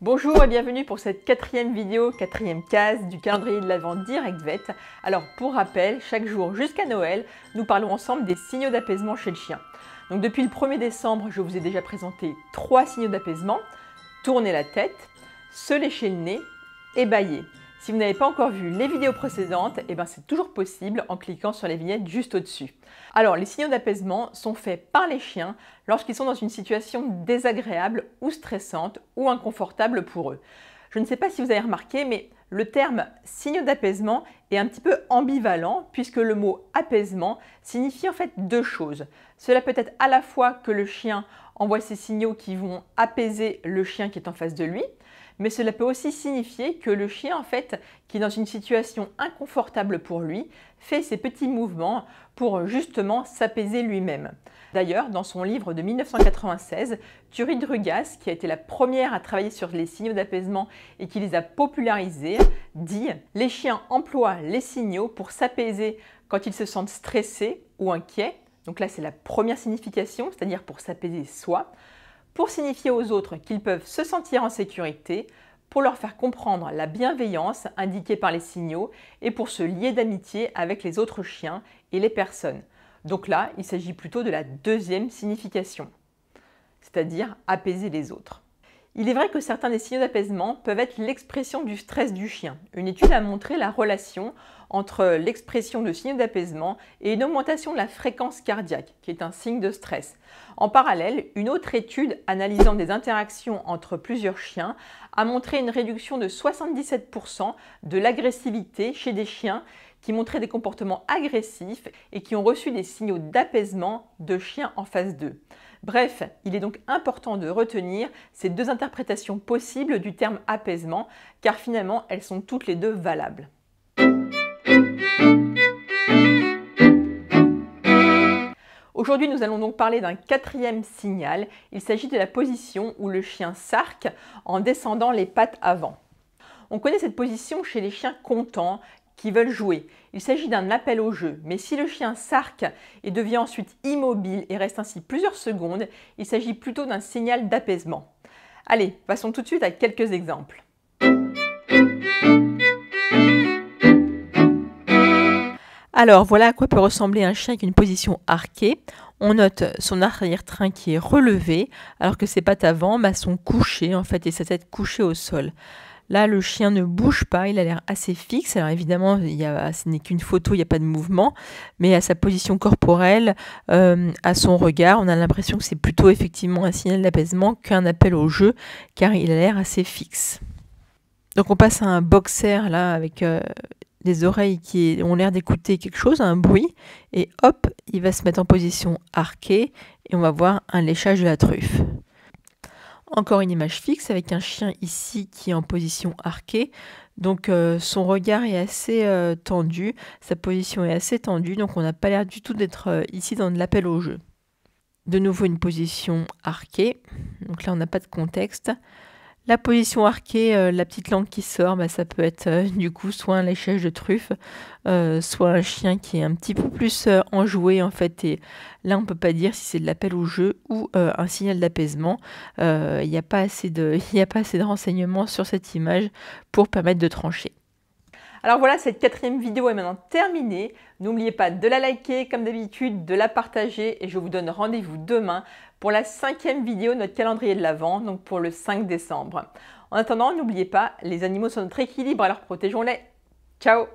Bonjour et bienvenue pour cette quatrième vidéo, quatrième case du calendrier de l'Avent Direct Vet. Alors pour rappel, chaque jour jusqu'à Noël, nous parlons ensemble des signaux d'apaisement chez le chien. Donc depuis le 1er décembre, je vous ai déjà présenté trois signaux d'apaisement. Tourner la tête, se lécher le nez et bailler. Si vous n'avez pas encore vu les vidéos précédentes, eh ben, c'est toujours possible en cliquant sur les vignettes juste au-dessus. Alors, les signaux d'apaisement sont faits par les chiens lorsqu'ils sont dans une situation désagréable ou stressante ou inconfortable pour eux. Je ne sais pas si vous avez remarqué, mais le terme signaux d'apaisement est un petit peu ambivalent puisque le mot apaisement signifie en fait deux choses. Cela peut être à la fois que le chien envoie ces signaux qui vont apaiser le chien qui est en face de lui, mais cela peut aussi signifier que le chien, en fait, qui est dans une situation inconfortable pour lui, fait ses petits mouvements pour justement s'apaiser lui-même. D'ailleurs, dans son livre de 1996, Thury Drugas, qui a été la première à travailler sur les signaux d'apaisement et qui les a popularisés, dit Les chiens emploient les signaux pour s'apaiser quand ils se sentent stressés ou inquiets. Donc là, c'est la première signification, c'est-à-dire pour s'apaiser soi pour signifier aux autres qu'ils peuvent se sentir en sécurité, pour leur faire comprendre la bienveillance indiquée par les signaux et pour se lier d'amitié avec les autres chiens et les personnes. Donc là, il s'agit plutôt de la deuxième signification, c'est-à-dire apaiser les autres. Il est vrai que certains des signaux d'apaisement peuvent être l'expression du stress du chien. Une étude a montré la relation entre l'expression de signaux d'apaisement et une augmentation de la fréquence cardiaque, qui est un signe de stress. En parallèle, une autre étude analysant des interactions entre plusieurs chiens a montré une réduction de 77% de l'agressivité chez des chiens qui montraient des comportements agressifs et qui ont reçu des signaux d'apaisement de chiens en phase 2. Bref, il est donc important de retenir ces deux interprétations possibles du terme apaisement, car finalement elles sont toutes les deux valables. Aujourd'hui, nous allons donc parler d'un quatrième signal. Il s'agit de la position où le chien s'arque en descendant les pattes avant. On connaît cette position chez les chiens contents qui veulent jouer. Il s'agit d'un appel au jeu, mais si le chien s'arque et devient ensuite immobile et reste ainsi plusieurs secondes, il s'agit plutôt d'un signal d'apaisement. Allez, passons tout de suite à quelques exemples. Alors voilà à quoi peut ressembler un chien avec une position arquée. On note son arrière-train qui est relevé alors que ses pattes avant bah, sont couchées en fait et sa tête couchée au sol. Là, le chien ne bouge pas, il a l'air assez fixe. Alors évidemment, ce n'est qu'une photo, il n'y a pas de mouvement, mais à sa position corporelle, euh, à son regard, on a l'impression que c'est plutôt effectivement un signal d'apaisement qu'un appel au jeu, car il a l'air assez fixe. Donc on passe à un boxer là avec euh, des oreilles qui ont l'air d'écouter quelque chose, un bruit, et hop, il va se mettre en position arquée et on va voir un léchage de la truffe. Encore une image fixe avec un chien ici qui est en position arquée. Donc euh, son regard est assez euh, tendu, sa position est assez tendue, donc on n'a pas l'air du tout d'être euh, ici dans de l'appel au jeu. De nouveau une position arquée, donc là on n'a pas de contexte. La position arquée, euh, la petite langue qui sort, bah, ça peut être euh, du coup soit un léchage de truffe, euh, soit un chien qui est un petit peu plus enjoué en fait. Et là, on peut pas dire si c'est de l'appel au jeu ou un signal d'apaisement. Il n'y a pas assez de, a pas assez de renseignements sur cette image pour permettre de trancher. Alors voilà, cette quatrième vidéo est maintenant terminée. N'oubliez pas de la liker comme d'habitude, de la partager et je vous donne rendez-vous demain pour la cinquième vidéo de notre calendrier de l'Avent, donc pour le 5 décembre. En attendant, n'oubliez pas, les animaux sont notre équilibre, alors protégeons-les. Ciao